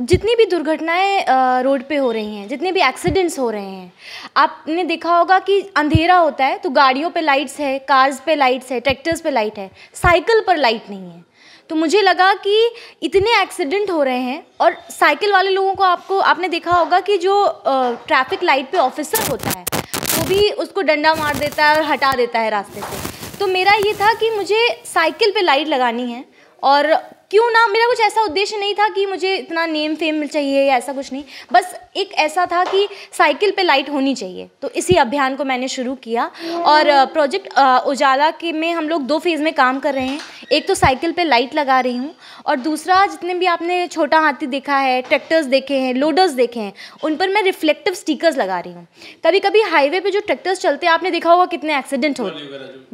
जितनी भी दुर्घटनाएं रोड पे हो रही हैं जितने भी एक्सीडेंट्स हो रहे हैं आपने देखा होगा कि अंधेरा होता है तो गाड़ियों पे लाइट्स है कार्स पे लाइट्स है ट्रैक्टर्स पे लाइट है साइकिल पर लाइट नहीं है तो मुझे लगा कि इतने एक्सीडेंट हो रहे हैं और साइकिल वाले लोगों को आपको आपने देखा होगा कि जो ट्रैफिक लाइट पे ऑफिसर होता है वो भी उसको डंडा मार देता है और हटा देता है रास्ते से तो मेरा ये था कि मुझे साइकिल पे लाइट लगानी है और क्यों ना मेरा कुछ ऐसा उद्देश्य नहीं था कि मुझे इतना नेम फेम मिल चाहिए या ऐसा कुछ नहीं बस एक ऐसा था कि साइकिल पे लाइट होनी चाहिए तो इसी अभियान को मैंने शुरू किया और प्रोजेक्ट उजाला के में हम लोग दो फेज़ में काम कर रहे हैं एक तो साइकिल पे लाइट लगा रही हूँ और दूसरा जितने भी आपने छोटा हाथी देखा है ट्रैक्टर्स देखे हैं लोडर्स देखे हैं उन पर मैं रिफ्लेक्टिव स्टिकर्स लगा रही हूँ कभी कभी हाईवे पर जो ट्रैक्टर्स चलते हैं आपने देखा होगा कितने एक्सीडेंट हो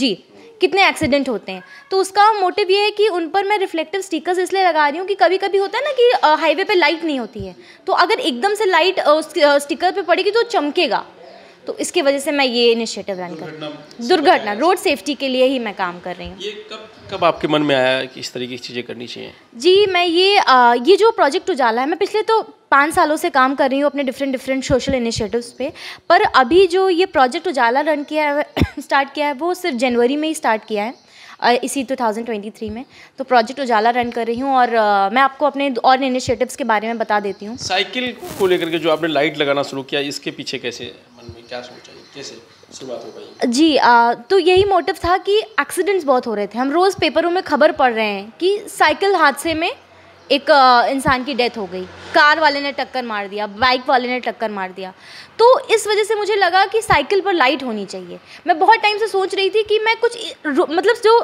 जी कितने एक्सीडेंट होते हैं तो उसका मोटिव ये है कि उन पर मैं रिफ्लेक्टिव स्टिकर्स इसलिए लगा रही हूँ कि कभी कभी होता है ना कि हाईवे पर लाइट नहीं होती है तो अगर एकदम से लाइट स्टिकर पर पड़ेगी तो चमकेगा तो इसकी वजह से मैं ये इनिशिएटिव रन कर दुर्घटना रोड सेफ्टी के लिए ही मैं काम कर रही हूँ कब आपके मन में आया कि इस तरीके की चीज़ें करनी चाहिए जी मैं ये आ, ये जो प्रोजेक्ट उजाला है मैं पिछले तो पाँच सालों से काम कर रही हूँ अपने डिफरेंट डिफरेंट सोशल इनिशिएटिव्स पे पर अभी जो ये प्रोजेक्ट उजाला रन किया है स्टार्ट किया है वो सिर्फ जनवरी में ही स्टार्ट किया है इसी 2023 में तो प्रोजेक्ट उजाला रन कर रही हूँ और आ, मैं आपको अपने और इनिशिएटिव्स के बारे में बता देती हूँ साइकिल को लेकर के जो आपने लाइट लगाना शुरू किया इसके पीछे कैसे मन में क्या सोचा कैसे जी आ, तो यही मोटिव था कि एक्सीडेंट्स बहुत हो रहे थे हम रोज़ पेपरों में खबर पढ़ रहे हैं कि साइकिल हादसे में एक इंसान की डेथ हो गई कार वाले ने टक्कर मार दिया बाइक वाले ने टक्कर मार दिया तो इस वजह से मुझे लगा कि साइकिल पर लाइट होनी चाहिए मैं बहुत टाइम से सोच रही थी कि मैं कुछ मतलब जो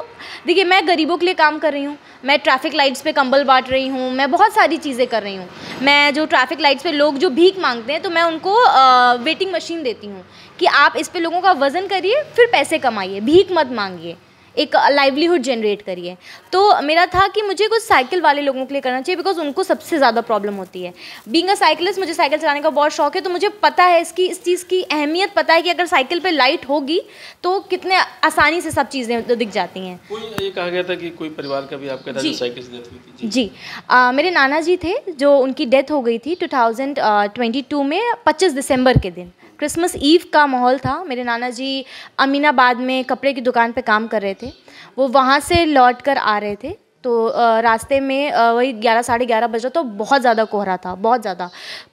देखिए मैं गरीबों के लिए काम कर रही हूँ मैं ट्रैफिक लाइट्स पे कंबल बांट रही हूँ मैं बहुत सारी चीज़ें कर रही हूँ मैं जो ट्रैफिक लाइट्स पे लोग जो भीख मांगते हैं तो मैं उनको वेटिंग मशीन देती हूँ कि आप इस पे लोगों का वज़न करिए फिर पैसे कमाइए भीख मत मांगिए एक लाइवलीहुड जनरेट करिए तो मेरा था कि मुझे कुछ साइकिल वाले लोगों के लिए करना चाहिए बिकॉज उनको सबसे ज़्यादा प्रॉब्लम होती है बींग अ साइकिलिस्ट मुझे साइकिल चलाने का बहुत शौक है तो मुझे पता है इसकी इस चीज़ की अहमियत पता है कि अगर साइकिल पर लाइट होगी तो कितने आसानी से सब चीज़ें तो दिख जाती हैं ये कहा गया था कि कोई परिवार का भी आपके जी, थी जी, जी आ, मेरे नाना जी थे जो उनकी डेथ हो गई थी टू में पच्चीस दिसंबर के दिन क्रिसमस ईव का माहौल था मेरे नाना जी अमीनाबाद में कपड़े की दुकान पे काम कर रहे थे वो वहाँ से लौट कर आ रहे थे तो रास्ते में वही ग्यारह साढ़े ग्यारह बजे तो बहुत ज़्यादा कोहरा था बहुत ज़्यादा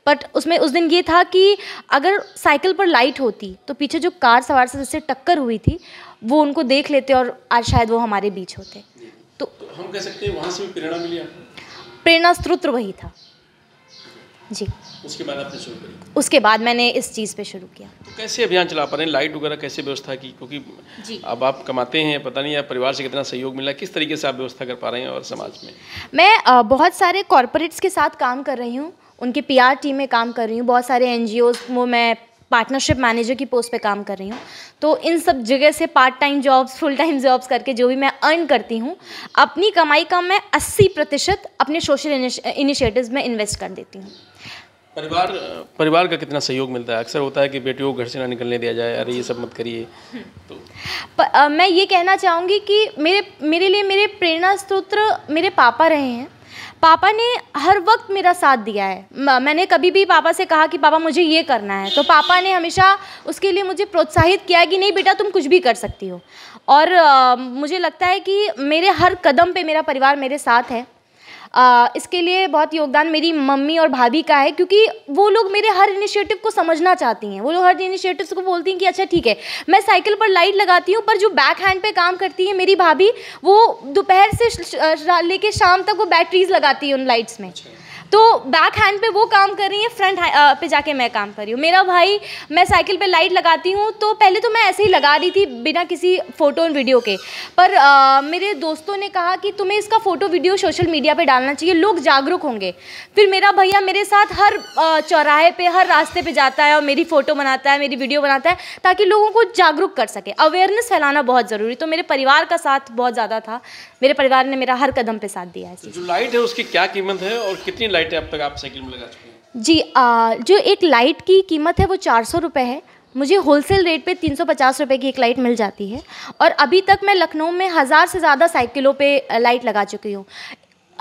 बट उसमें उस दिन ये था कि अगर साइकिल पर लाइट होती तो पीछे जो कार सवार से जिससे टक्कर हुई थी वो उनको देख लेते और आज शायद वो हमारे बीच होते तो, हम कह सकते हैं वहाँ से भी प्रेरणा मिली प्रेरणा स्त्रोत्र वही था जी उसके बाद आपने शुरू किया उसके बाद मैंने इस चीज़ पे शुरू किया तो कैसे अभियान चला पा रहे हैं लाइट वगैरह कैसे व्यवस्था की क्योंकि अब आप कमाते हैं पता नहीं आप परिवार से कितना सहयोग मिला किस तरीके से आप व्यवस्था कर पा रहे हैं और समाज में मैं बहुत सारे कॉरपोरेट्स के साथ काम कर रही हूँ पी आर टीम में काम कर रही हूँ बहुत सारे एनजीओज वो मैं पार्टनरशिप मैनेजर की पोस्ट पे काम कर रही हूँ तो इन सब जगह से part time jobs full time jobs करके जो भी मैं अर्न करती हूँ अपनी कमाई का मैं 80 प्रतिशत अपने सोशल इनिशिएटिव्स में इन्वेस्ट कर देती हूँ परिवार परिवार का कितना सहयोग मिलता है अक्सर होता है कि बेटियों को घर से ना निकलने दिया जाए अरे ये सब मत करिए तो प, आ, मैं ये कहना चाहूँगी कि मेरे मेरे लिए मेरे प्रेरणा स्रोत मेरे पापा रहे हैं पापा ने हर वक्त मेरा साथ दिया है मैंने कभी भी पापा से कहा कि पापा मुझे ये करना है तो पापा ने हमेशा उसके लिए मुझे प्रोत्साहित किया कि नहीं बेटा तुम कुछ भी कर सकती हो और आ, मुझे लगता है कि मेरे हर कदम पे मेरा परिवार मेरे साथ है इसके लिए बहुत योगदान मेरी मम्मी और भाभी का है क्योंकि वो लोग मेरे हर इनिशिएटिव को समझना चाहती हैं वो लोग हर इनिशिएटिव को बोलती हैं कि अच्छा ठीक है मैं साइकिल पर लाइट लगाती हूँ पर जो बैक हैंड पे काम करती है मेरी भाभी वो दोपहर से लेके शाम तक वो बैटरीज लगाती है उन लाइट्स में अच्छा। तो बैक हैंड पे वो काम कर रही है फ्रंट पे जाके मैं काम कर रही हूँ मेरा भाई मैं साइकिल पे लाइट लगाती हूँ तो पहले तो मैं ऐसे ही लगा रही थी बिना किसी फ़ोटो और वीडियो के पर आ, मेरे दोस्तों ने कहा कि तुम्हें इसका फ़ोटो वीडियो सोशल मीडिया पर डालना चाहिए लोग जागरूक होंगे फिर मेरा भैया मेरे साथ हर चौराहे पर हर रास्ते पर जाता है और मेरी फ़ोटो बनाता है मेरी वीडियो बनाता है ताकि लोगों को जागरूक कर सके अवेयरनेस फैलाना बहुत ज़रूरी तो मेरे परिवार का साथ बहुत ज़्यादा था मेरे परिवार ने मेरा हर कदम पर साथ दिया है जो लाइट है उसकी क्या कीमत है और कितनी लाइट लाइटें अब तक आप साइकिल में लगा चुके हैं जी आ, जो एक लाइट की कीमत है वो चार सौ रुपये है मुझे होलसेल रेट पे तीन सौ पचास रुपये की एक लाइट मिल जाती है और अभी तक मैं लखनऊ में हज़ार से ज़्यादा साइकिलों पे लाइट लगा चुकी हूँ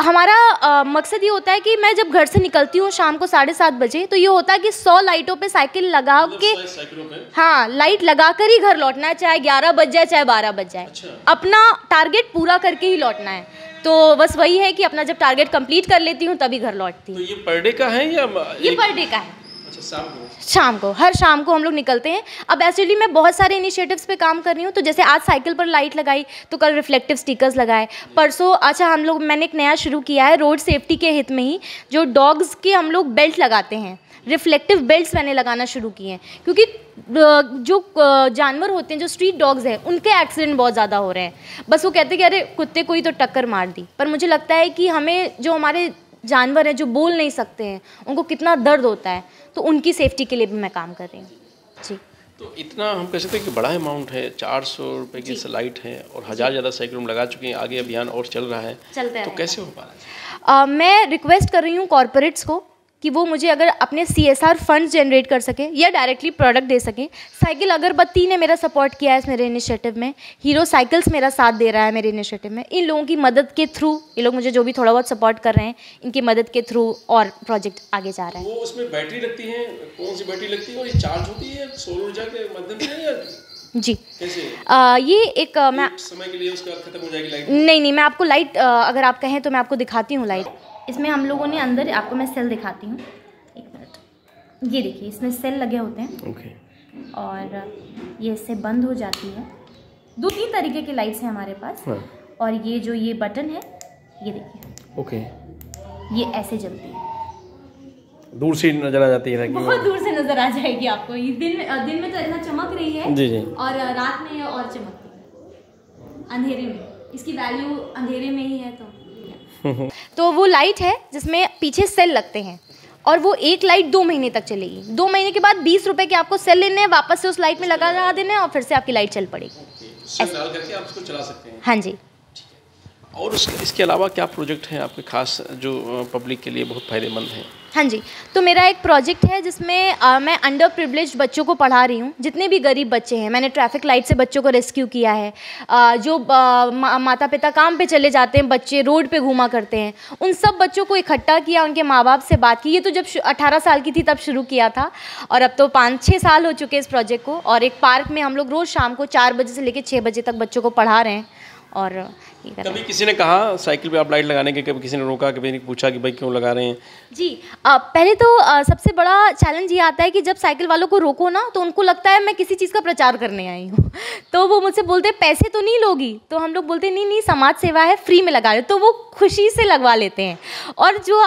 हमारा आ, मकसद ये होता है कि मैं जब घर से निकलती हूँ शाम को साढ़े सात बजे तो ये होता है कि सौ लाइटों पे साइकिल लगा मतलब के हाँ लाइट लगा कर ही घर लौटना है चाहे ग्यारह बज जाए चाहे बारह बज जाए अच्छा। अपना टारगेट पूरा करके ही लौटना है तो बस वही है कि अपना जब टारगेट कंप्लीट कर लेती हूँ तभी घर लौटती हूँ तो ये पर डे का है या ये पर डे का है अच्छा, शाम को शाम को हर शाम को हम लोग निकलते हैं अब एक्चुअली मैं बहुत सारे इनिशिएटिव्स पे काम कर रही हूँ तो जैसे आज साइकिल पर लाइट लगाई तो कल रिफ्लेक्टिव स्टिकर्स लगाए परसों अच्छा हम लोग मैंने एक नया शुरू किया है रोड सेफ्टी के हित में ही जो डॉग्स के हम लोग बेल्ट लगाते हैं रिफ्लेक्टिव बेल्ट्स मैंने लगाना शुरू किए हैं क्योंकि जो जानवर होते हैं जो स्ट्रीट डॉग्स हैं उनके एक्सीडेंट बहुत ज़्यादा हो रहे हैं बस वो कहते हैं कि अरे कुत्ते को ही तो टक्कर मार दी पर मुझे लगता है कि हमें जो हमारे जानवर हैं जो बोल नहीं सकते हैं उनको कितना दर्द होता है तो उनकी सेफ्टी के लिए भी मैं काम कर रही हूँ जी तो इतना हम कह सकते हैं कि बड़ा अमाउंट है चार सौ रुपये की लाइट है और हज़ार ज़्यादा साइकिल लगा चुके हैं आगे अभियान और चल रहा है चलता तो है कैसे हो पा रहा है मैं रिक्वेस्ट कर रही हूँ कॉरपोरेट्स को कि वो मुझे अगर अपने C S R fund generate कर सकें या डायरेक्टली प्रोडक्ट दे सकें साइकिल अगरबत्ती ने मेरा सपोर्ट किया है इस मेरे इनिशिएटिव में हीरो साइकिल्स मेरा साथ दे रहा है मेरे इनिशिएटिव में इन लोगों की मदद के थ्रू ये लोग मुझे जो भी थोड़ा बहुत सपोर्ट कर रहे हैं इनकी मदद के थ्रू और प्रोजेक्ट आगे जा रहे हैं तो वो उसमें बैटरी लगती है कौन सी बैटरी लगती है और ये चार्ज होती है सोलर ऊर्जा के माध्यम से जी आ, ये एक आ, मैं समय के लिए उसका खत्म हो जाएगी लाइट नहीं नहीं मैं आपको लाइट आ, अगर आप कहें तो मैं आपको दिखाती हूँ लाइट इसमें हम लोगों ने अंदर आपको मैं सेल दिखाती हूँ एक मिनट ये देखिए इसमें सेल लगे होते हैं okay. और ये इससे बंद हो जाती है दो तीन तरीके की लाइट्स हैं हमारे पास हाँ. और ये जो ये बटन है ये देखिए ओके okay. ये ऐसे जलती है दूर से नजर आ जाती है बहुत दूर से नजर आ जाएगी आपको ये दिन में दिन में तो इतना चमक रही है जी जी और रात में और चमकती है अंधेरे में इसकी वैल्यू अंधेरे में ही है तो तो वो लाइट है जिसमें पीछे सेल लगते हैं और वो एक लाइट दो महीने तक चलेगी दो महीने के बाद बीस रुपए के आपको सेल लेने हैं वापस से उस लाइट में लगा लगा देने और फिर से आपकी लाइट चल पड़ेगी हाँ जी और इसके अलावा क्या प्रोजेक्ट हैं आपके खास जो पब्लिक के लिए बहुत फायदेमंद हैं हाँ जी तो मेरा एक प्रोजेक्ट है जिसमें आ, मैं अंडर प्रिवलेज बच्चों को पढ़ा रही हूँ जितने भी गरीब बच्चे हैं मैंने ट्रैफिक लाइट से बच्चों को रेस्क्यू किया है आ, जो आ, मा, माता पिता काम पे चले जाते हैं बच्चे रोड पे घूमा करते हैं उन सब बच्चों को इकट्ठा किया उनके माँ बाप से बात की ये तो जब अठारह साल की थी तब शुरू किया था और अब तो पाँच छः साल हो चुके इस प्रोजेक्ट को और एक पार्क में हम लोग रोज़ शाम को चार बजे से लेकर छः बजे तक बच्चों को पढ़ा रहे हैं और कभी किसी ने कहा साइकिल पे आप लाइट लगाने के कभी किसी ने रोका कभी ने पूछा कि भाई क्यों लगा रहे हैं जी आ, पहले तो आ, सबसे बड़ा चैलेंज ये आता है कि जब साइकिल वालों को रोको ना तो उनको लगता है मैं किसी चीज़ का प्रचार करने आई हूँ तो वो मुझसे बोलते पैसे तो नहीं लोगी तो हम लोग बोलते नहीं नहीं समाज सेवा है फ्री में लगा रहे तो वो खुशी से लगवा लेते हैं और जो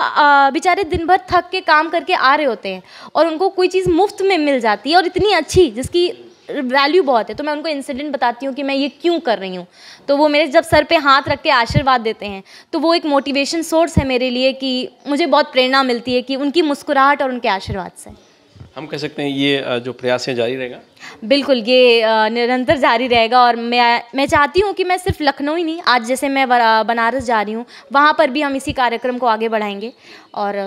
बेचारे दिन भर थक के काम करके आ रहे होते हैं और उनको कोई चीज़ मुफ्त में मिल जाती है और इतनी अच्छी जिसकी वैल्यू बहुत है तो मैं उनको इंसिडेंट बताती हूँ कि मैं ये क्यों कर रही हूँ तो वो मेरे जब सर पे हाथ रख के आशीर्वाद देते हैं तो वो एक मोटिवेशन सोर्स है मेरे लिए कि मुझे बहुत प्रेरणा मिलती है कि उनकी मुस्कुराहट और उनके आशीर्वाद से हम कह सकते हैं ये जो प्रयास है जारी रहेगा बिल्कुल ये निरंतर जारी रहेगा और मैं मैं चाहती हूँ कि मैं सिर्फ लखनऊ ही नहीं आज जैसे मैं बनारस जा रही हूँ वहाँ पर भी हम इसी कार्यक्रम को आगे बढ़ाएंगे और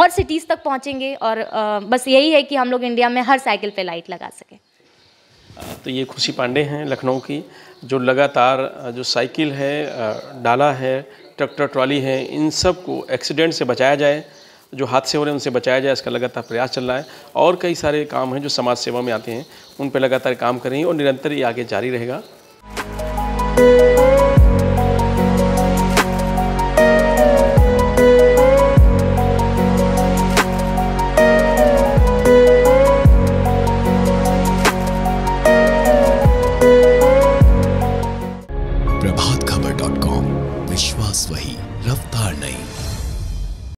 और सिटीज़ तक पहुँचेंगे और बस यही है कि हम लोग इंडिया में हर साइकिल पे लाइट लगा सकें तो ये खुशी पांडे हैं लखनऊ की जो लगातार जो साइकिल है डाला है ट्रैक्टर ट्रॉली है इन सब को एक्सीडेंट से बचाया जाए जो हादसे हो रहे हैं उनसे बचाया जाए इसका लगातार प्रयास चल रहा है और कई सारे काम हैं जो समाज सेवा में आते हैं उन पर लगातार काम करेंगे और निरंतर ये आगे जारी रहेगा